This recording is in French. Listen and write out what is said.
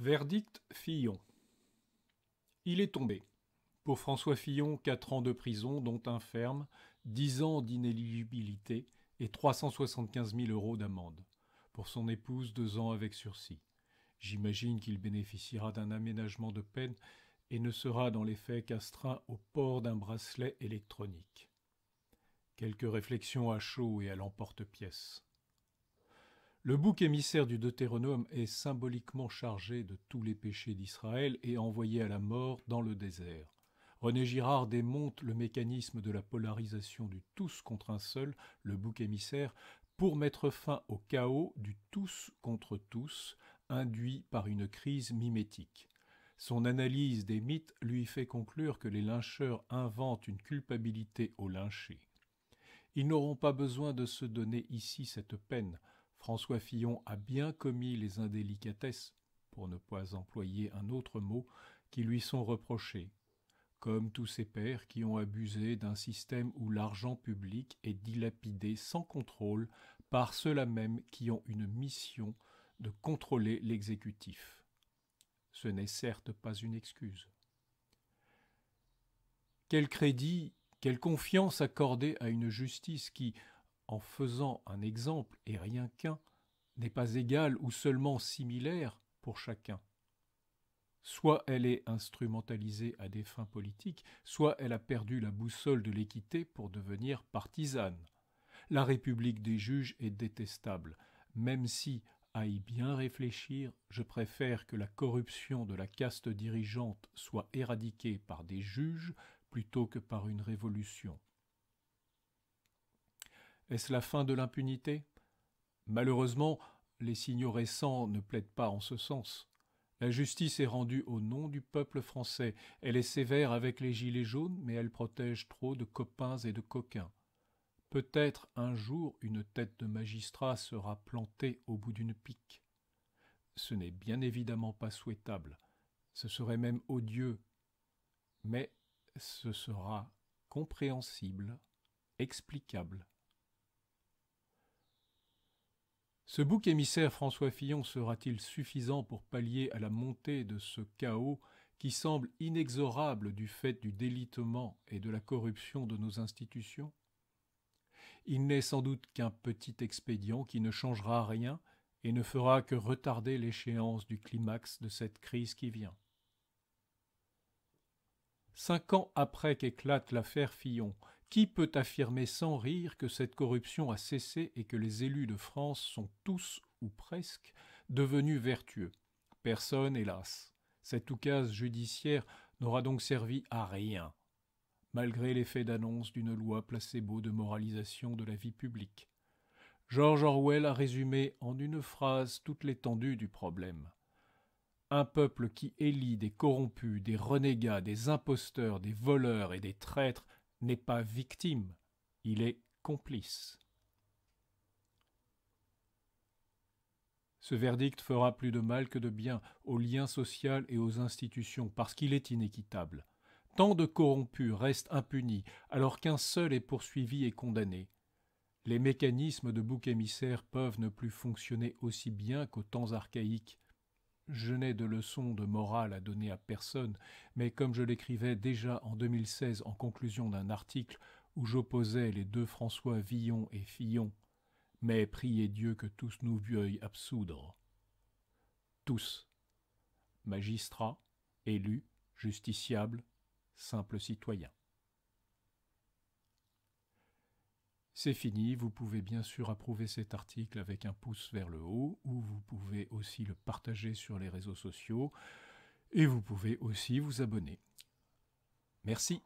Verdict Fillon. Il est tombé. Pour François Fillon, 4 ans de prison, dont un ferme, 10 ans d'inéligibilité et 375 mille euros d'amende. Pour son épouse, 2 ans avec sursis. J'imagine qu'il bénéficiera d'un aménagement de peine et ne sera dans les faits qu'astreint au port d'un bracelet électronique. Quelques réflexions à chaud et à l'emporte-pièce. Le bouc émissaire du Deutéronome est symboliquement chargé de tous les péchés d'Israël et envoyé à la mort dans le désert. René Girard démonte le mécanisme de la polarisation du tous contre un seul, le bouc émissaire, pour mettre fin au chaos du tous contre tous, induit par une crise mimétique. Son analyse des mythes lui fait conclure que les lyncheurs inventent une culpabilité aux lynchés. Ils n'auront pas besoin de se donner ici cette peine. François Fillon a bien commis les indélicatesses, pour ne pas employer un autre mot, qui lui sont reprochées, comme tous ses pères qui ont abusé d'un système où l'argent public est dilapidé sans contrôle par ceux-là même qui ont une mission de contrôler l'exécutif. Ce n'est certes pas une excuse. Quel crédit, quelle confiance accorder à une justice qui, en faisant un exemple et rien qu'un, n'est pas égal ou seulement similaire pour chacun. Soit elle est instrumentalisée à des fins politiques, soit elle a perdu la boussole de l'équité pour devenir partisane. La République des juges est détestable, même si, à y bien réfléchir, je préfère que la corruption de la caste dirigeante soit éradiquée par des juges plutôt que par une révolution. Est-ce la fin de l'impunité Malheureusement, les signaux récents ne plaident pas en ce sens. La justice est rendue au nom du peuple français. Elle est sévère avec les gilets jaunes, mais elle protège trop de copains et de coquins. Peut-être un jour une tête de magistrat sera plantée au bout d'une pique. Ce n'est bien évidemment pas souhaitable, ce serait même odieux, mais ce sera compréhensible, explicable. Ce bouc émissaire François Fillon sera-t-il suffisant pour pallier à la montée de ce chaos qui semble inexorable du fait du délitement et de la corruption de nos institutions Il n'est sans doute qu'un petit expédient qui ne changera rien et ne fera que retarder l'échéance du climax de cette crise qui vient. Cinq ans après qu'éclate l'affaire Fillon qui peut affirmer sans rire que cette corruption a cessé et que les élus de France sont tous, ou presque, devenus vertueux Personne, hélas. Cette oucase judiciaire n'aura donc servi à rien, malgré l'effet d'annonce d'une loi placebo de moralisation de la vie publique. George Orwell a résumé en une phrase toute l'étendue du problème. Un peuple qui élit des corrompus, des renégats, des imposteurs, des voleurs et des traîtres n'est pas victime, il est complice. Ce verdict fera plus de mal que de bien aux liens social et aux institutions, parce qu'il est inéquitable. Tant de corrompus restent impunis, alors qu'un seul est poursuivi et condamné. Les mécanismes de bouc émissaire peuvent ne plus fonctionner aussi bien qu'aux temps archaïques. Je n'ai de leçons de morale à donner à personne, mais comme je l'écrivais déjà en 2016 en conclusion d'un article où j'opposais les deux François Villon et Fillon, mais priez Dieu que tous nous veuillent absoudre. Tous. Magistrats, élus, justiciables, simples citoyens. C'est fini, vous pouvez bien sûr approuver cet article avec un pouce vers le haut, ou vous pouvez aussi le partager sur les réseaux sociaux, et vous pouvez aussi vous abonner. Merci.